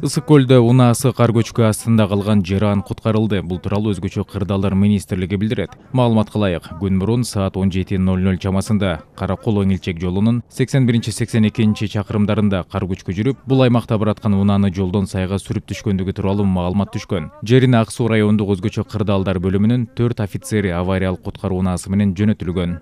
ысык көлдө унаасы кар көчкү астында калган жаран куткарылды бул тууралуу өзгөчө кырдаалдар министрлиги билдирет маалыматка ылайык күн мурун саат он жети ноль ноль чамасында каракол эңилчек жолунун сексен биринчи сексен экинчи чакырымдарында кар көчкү жүрүп бул аймакта бараткан унааны жолдон сайга сүрүп түшкөндүгү тууралуу маалымат түшкөн жерине ак суу райондук өзгөчө кырдаалдар бөлүмүнүн төрт офицери авариялык куткаруу унаасы менен жөнөтүлгөн